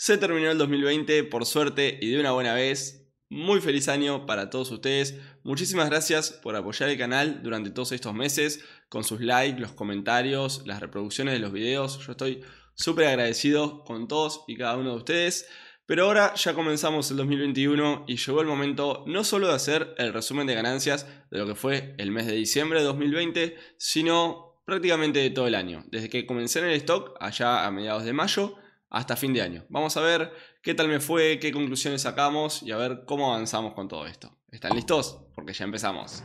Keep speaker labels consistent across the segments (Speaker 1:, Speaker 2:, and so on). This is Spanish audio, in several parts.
Speaker 1: Se terminó el 2020, por suerte y de una buena vez. Muy feliz año para todos ustedes. Muchísimas gracias por apoyar el canal durante todos estos meses con sus likes, los comentarios, las reproducciones de los videos. Yo estoy súper agradecido con todos y cada uno de ustedes. Pero ahora ya comenzamos el 2021 y llegó el momento no solo de hacer el resumen de ganancias de lo que fue el mes de diciembre de 2020, sino prácticamente de todo el año. Desde que comencé en el stock, allá a mediados de mayo, hasta fin de año. Vamos a ver qué tal me fue, qué conclusiones sacamos y a ver cómo avanzamos con todo esto. ¿Están listos? Porque ya empezamos.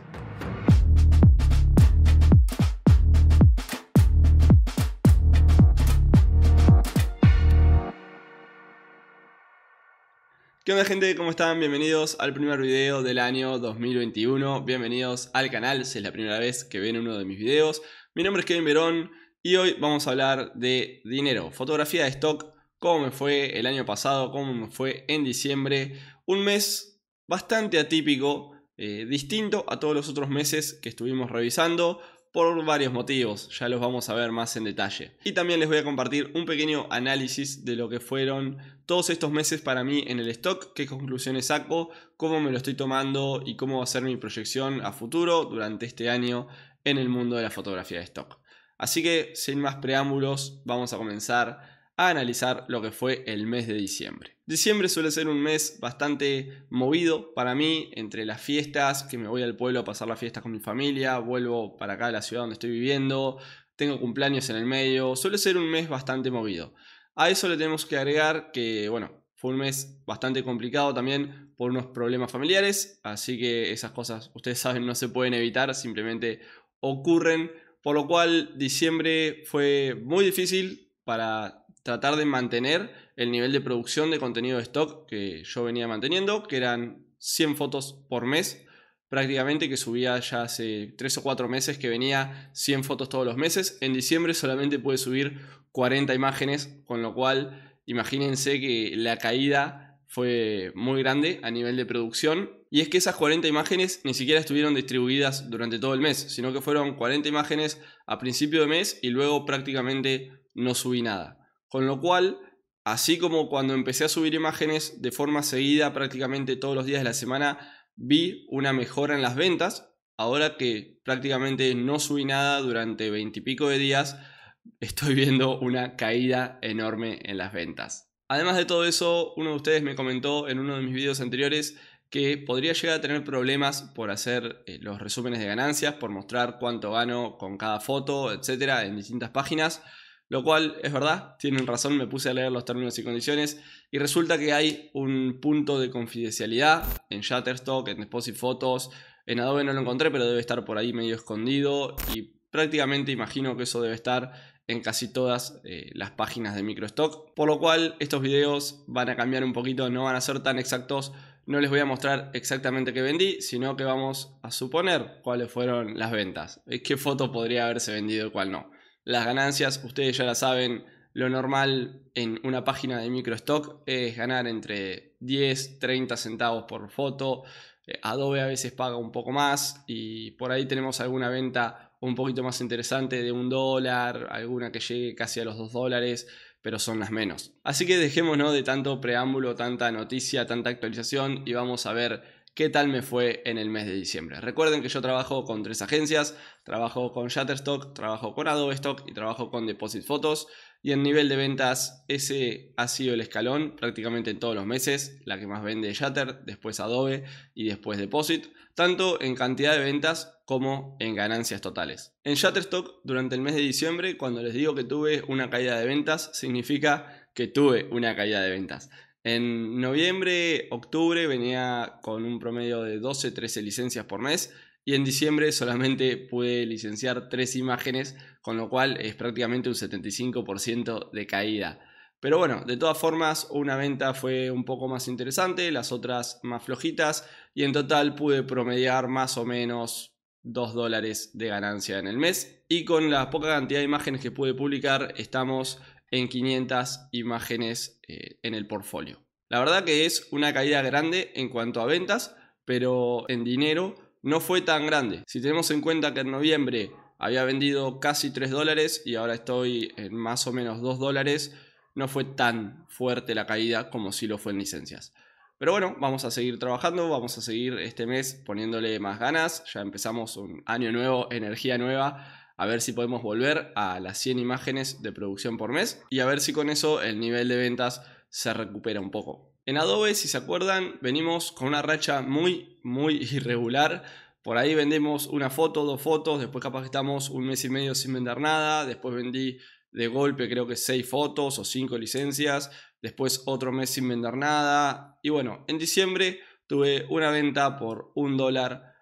Speaker 1: ¿Qué onda gente? ¿Cómo están? Bienvenidos al primer video del año 2021. Bienvenidos al canal, si es la primera vez que ven uno de mis videos. Mi nombre es Kevin Verón y hoy vamos a hablar de dinero, fotografía de stock cómo me fue el año pasado, cómo me fue en diciembre. Un mes bastante atípico, eh, distinto a todos los otros meses que estuvimos revisando por varios motivos, ya los vamos a ver más en detalle. Y también les voy a compartir un pequeño análisis de lo que fueron todos estos meses para mí en el stock, qué conclusiones saco, cómo me lo estoy tomando y cómo va a ser mi proyección a futuro durante este año en el mundo de la fotografía de stock. Así que sin más preámbulos, vamos a comenzar a analizar lo que fue el mes de diciembre. Diciembre suele ser un mes bastante movido para mí, entre las fiestas, que me voy al pueblo a pasar las fiestas con mi familia, vuelvo para acá a la ciudad donde estoy viviendo, tengo cumpleaños en el medio, suele ser un mes bastante movido. A eso le tenemos que agregar que, bueno, fue un mes bastante complicado también por unos problemas familiares, así que esas cosas, ustedes saben, no se pueden evitar, simplemente ocurren, por lo cual diciembre fue muy difícil para tratar de mantener el nivel de producción de contenido de stock que yo venía manteniendo, que eran 100 fotos por mes, prácticamente que subía ya hace 3 o 4 meses que venía 100 fotos todos los meses. En diciembre solamente pude subir 40 imágenes, con lo cual imagínense que la caída fue muy grande a nivel de producción. Y es que esas 40 imágenes ni siquiera estuvieron distribuidas durante todo el mes, sino que fueron 40 imágenes a principio de mes y luego prácticamente no subí nada. Con lo cual, así como cuando empecé a subir imágenes de forma seguida prácticamente todos los días de la semana, vi una mejora en las ventas, ahora que prácticamente no subí nada durante veintipico de días, estoy viendo una caída enorme en las ventas. Además de todo eso, uno de ustedes me comentó en uno de mis videos anteriores que podría llegar a tener problemas por hacer eh, los resúmenes de ganancias, por mostrar cuánto gano con cada foto, etcétera, en distintas páginas. Lo cual es verdad, tienen razón, me puse a leer los términos y condiciones y resulta que hay un punto de confidencialidad en Shutterstock, en Deposit Photos, en Adobe no lo encontré, pero debe estar por ahí medio escondido y prácticamente imagino que eso debe estar en casi todas eh, las páginas de MicroStock, por lo cual estos videos van a cambiar un poquito, no van a ser tan exactos, no les voy a mostrar exactamente qué vendí, sino que vamos a suponer cuáles fueron las ventas, eh, qué foto podría haberse vendido y cuál no. Las ganancias, ustedes ya la saben, lo normal en una página de microstock es ganar entre 10, 30 centavos por foto. Eh, Adobe a veces paga un poco más y por ahí tenemos alguna venta un poquito más interesante de un dólar, alguna que llegue casi a los dos dólares, pero son las menos. Así que dejémonos de tanto preámbulo, tanta noticia, tanta actualización y vamos a ver qué tal me fue en el mes de diciembre. Recuerden que yo trabajo con tres agencias, trabajo con Shutterstock, trabajo con Adobe Stock y trabajo con Deposit Photos. Y en nivel de ventas, ese ha sido el escalón prácticamente en todos los meses. La que más vende Shutter, después Adobe y después Deposit, tanto en cantidad de ventas como en ganancias totales. En Shutterstock, durante el mes de diciembre, cuando les digo que tuve una caída de ventas, significa que tuve una caída de ventas. En noviembre, octubre venía con un promedio de 12, 13 licencias por mes y en diciembre solamente pude licenciar 3 imágenes, con lo cual es prácticamente un 75% de caída. Pero bueno, de todas formas, una venta fue un poco más interesante, las otras más flojitas y en total pude promediar más o menos 2 dólares de ganancia en el mes. Y con la poca cantidad de imágenes que pude publicar, estamos en 500 imágenes eh, en el portfolio. La verdad que es una caída grande en cuanto a ventas, pero en dinero no fue tan grande. Si tenemos en cuenta que en noviembre había vendido casi 3 dólares y ahora estoy en más o menos 2 dólares, no fue tan fuerte la caída como si lo fue en licencias. Pero bueno, vamos a seguir trabajando, vamos a seguir este mes poniéndole más ganas, ya empezamos un año nuevo, energía nueva a ver si podemos volver a las 100 imágenes de producción por mes y a ver si con eso el nivel de ventas se recupera un poco. En Adobe, si se acuerdan, venimos con una racha muy, muy irregular. Por ahí vendemos una foto, dos fotos, después capaz que estamos un mes y medio sin vender nada, después vendí de golpe creo que seis fotos o cinco licencias, después otro mes sin vender nada. Y bueno, en diciembre tuve una venta por un dólar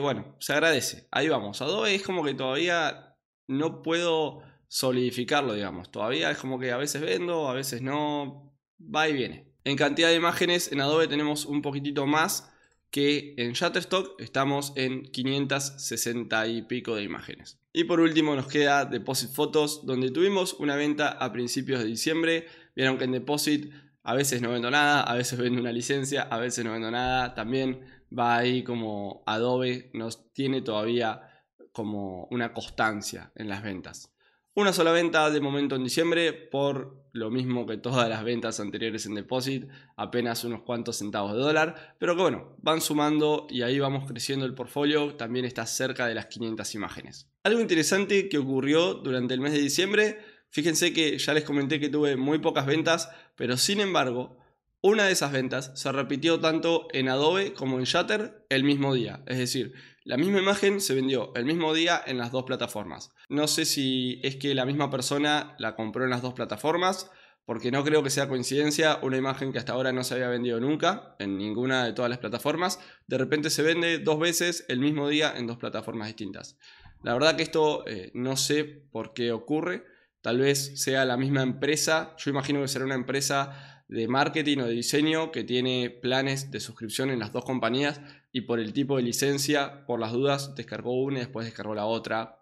Speaker 1: bueno, se agradece. Ahí vamos. Adobe es como que todavía no puedo solidificarlo, digamos. Todavía es como que a veces vendo, a veces no. Va y viene. En cantidad de imágenes en Adobe tenemos un poquitito más que en Shutterstock estamos en 560 y pico de imágenes. Y por último nos queda Deposit Photos, donde tuvimos una venta a principios de diciembre. Vieron que en Deposit a veces no vendo nada, a veces vendo una licencia, a veces no vendo nada. También va ahí como Adobe nos tiene todavía como una constancia en las ventas. Una sola venta de momento en diciembre, por lo mismo que todas las ventas anteriores en Deposit, apenas unos cuantos centavos de dólar, pero que bueno, van sumando y ahí vamos creciendo el portfolio, también está cerca de las 500 imágenes. Algo interesante que ocurrió durante el mes de diciembre, fíjense que ya les comenté que tuve muy pocas ventas, pero sin embargo, una de esas ventas se repitió tanto en Adobe como en Shutter el mismo día, es decir, la misma imagen se vendió el mismo día en las dos plataformas. No sé si es que la misma persona la compró en las dos plataformas, porque no creo que sea coincidencia una imagen que hasta ahora no se había vendido nunca en ninguna de todas las plataformas, de repente se vende dos veces el mismo día en dos plataformas distintas. La verdad que esto eh, no sé por qué ocurre, tal vez sea la misma empresa, yo imagino que será una empresa de marketing o de diseño que tiene planes de suscripción en las dos compañías y por el tipo de licencia, por las dudas, descargó una y después descargó la otra.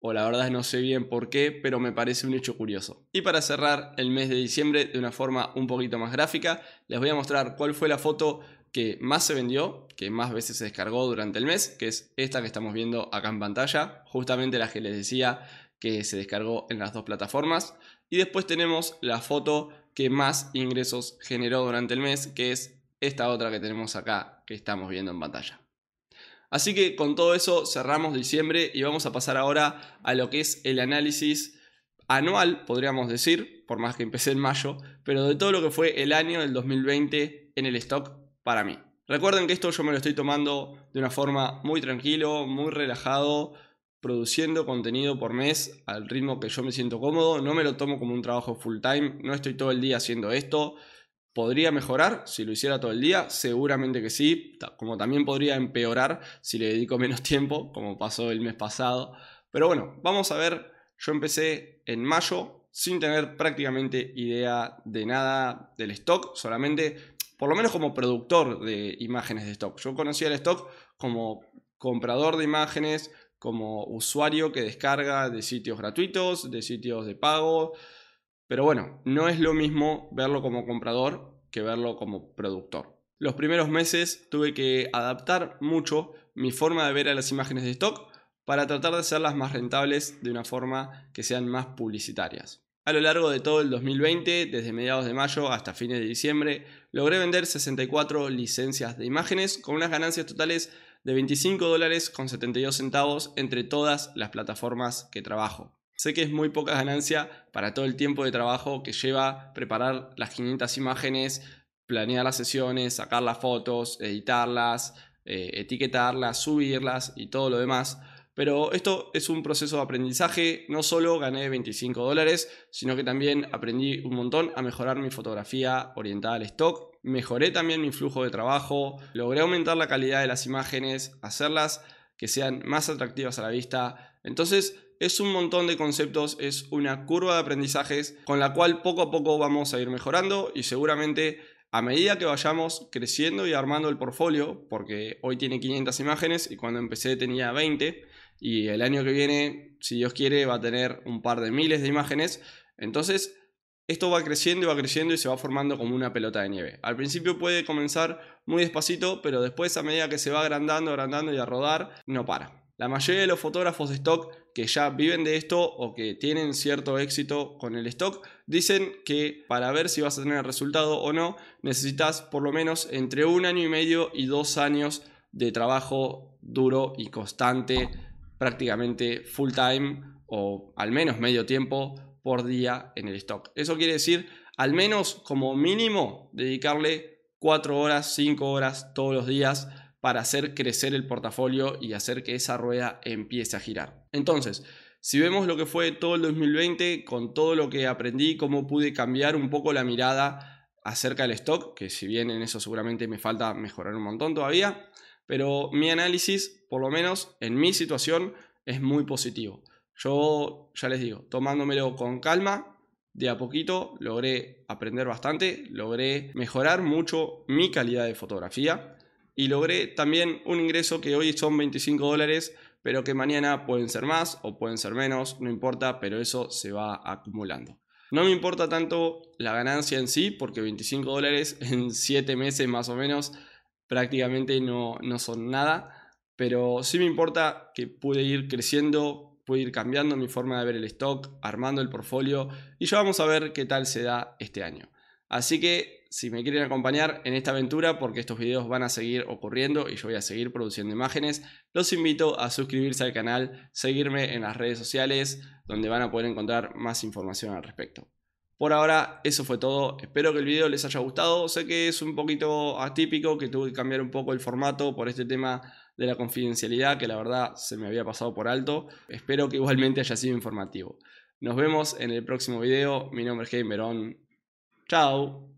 Speaker 1: O la verdad no sé bien por qué, pero me parece un hecho curioso. Y para cerrar el mes de diciembre de una forma un poquito más gráfica, les voy a mostrar cuál fue la foto que más se vendió, que más veces se descargó durante el mes, que es esta que estamos viendo acá en pantalla, justamente la que les decía que se descargó en las dos plataformas. Y después tenemos la foto que más ingresos generó durante el mes, que es esta otra que tenemos acá, que estamos viendo en pantalla. Así que con todo eso cerramos diciembre y vamos a pasar ahora a lo que es el análisis anual, podríamos decir, por más que empecé en mayo, pero de todo lo que fue el año del 2020 en el stock para mí. Recuerden que esto yo me lo estoy tomando de una forma muy tranquilo, muy relajado, produciendo contenido por mes al ritmo que yo me siento cómodo, no me lo tomo como un trabajo full time, no estoy todo el día haciendo esto. ¿Podría mejorar si lo hiciera todo el día? Seguramente que sí, como también podría empeorar si le dedico menos tiempo, como pasó el mes pasado. Pero bueno, vamos a ver, yo empecé en mayo sin tener prácticamente idea de nada del stock, solamente, por lo menos como productor de imágenes de stock. Yo conocía el stock como comprador de imágenes, como usuario que descarga de sitios gratuitos, de sitios de pago. Pero bueno, no es lo mismo verlo como comprador que verlo como productor. Los primeros meses tuve que adaptar mucho mi forma de ver a las imágenes de stock para tratar de hacerlas más rentables de una forma que sean más publicitarias. A lo largo de todo el 2020, desde mediados de mayo hasta fines de diciembre, logré vender 64 licencias de imágenes con unas ganancias totales de 25 dólares con 72 centavos entre todas las plataformas que trabajo. Sé que es muy poca ganancia para todo el tiempo de trabajo que lleva preparar las 500 imágenes, planear las sesiones, sacar las fotos, editarlas, eh, etiquetarlas, subirlas y todo lo demás pero esto es un proceso de aprendizaje, no solo gané 25 dólares, sino que también aprendí un montón a mejorar mi fotografía orientada al stock, mejoré también mi flujo de trabajo, logré aumentar la calidad de las imágenes, hacerlas que sean más atractivas a la vista. Entonces, es un montón de conceptos, es una curva de aprendizajes con la cual poco a poco vamos a ir mejorando y seguramente a medida que vayamos creciendo y armando el portfolio, porque hoy tiene 500 imágenes y cuando empecé tenía 20, y el año que viene, si Dios quiere, va a tener un par de miles de imágenes. Entonces, esto va creciendo y va creciendo y se va formando como una pelota de nieve. Al principio puede comenzar muy despacito, pero después a medida que se va agrandando, agrandando y a rodar, no para. La mayoría de los fotógrafos de stock que ya viven de esto o que tienen cierto éxito con el stock dicen que para ver si vas a tener el resultado o no necesitas por lo menos entre un año y medio y dos años de trabajo duro y constante prácticamente full time o al menos medio tiempo por día en el stock. Eso quiere decir, al menos como mínimo, dedicarle 4 horas, 5 horas todos los días para hacer crecer el portafolio y hacer que esa rueda empiece a girar. Entonces, si vemos lo que fue todo el 2020, con todo lo que aprendí, cómo pude cambiar un poco la mirada acerca del stock, que si bien en eso seguramente me falta mejorar un montón todavía, pero mi análisis, por lo menos en mi situación, es muy positivo. Yo ya les digo, tomándomelo con calma, de a poquito logré aprender bastante, logré mejorar mucho mi calidad de fotografía y logré también un ingreso que hoy son 25 dólares, pero que mañana pueden ser más o pueden ser menos, no importa, pero eso se va acumulando. No me importa tanto la ganancia en sí, porque 25 dólares en 7 meses más o menos prácticamente no, son nada, pero sí me importa que pude ir creciendo, pude ir cambiando mi forma de ver el stock, armando el portfolio y ya vamos a ver qué tal se da este año. Así que si me quieren acompañar en esta aventura, porque estos videos van a seguir ocurriendo y yo voy a seguir produciendo imágenes, los invito a suscribirse al canal, seguirme en las redes sociales, donde van a poder encontrar más información al respecto. Por ahora eso fue todo, espero que el video les haya gustado, sé que es un poquito atípico, que tuve que cambiar un poco el formato por este tema de la confidencialidad, que la verdad se me había pasado por alto, espero que igualmente haya sido informativo. Nos vemos en el próximo video, mi nombre es Jaime chao.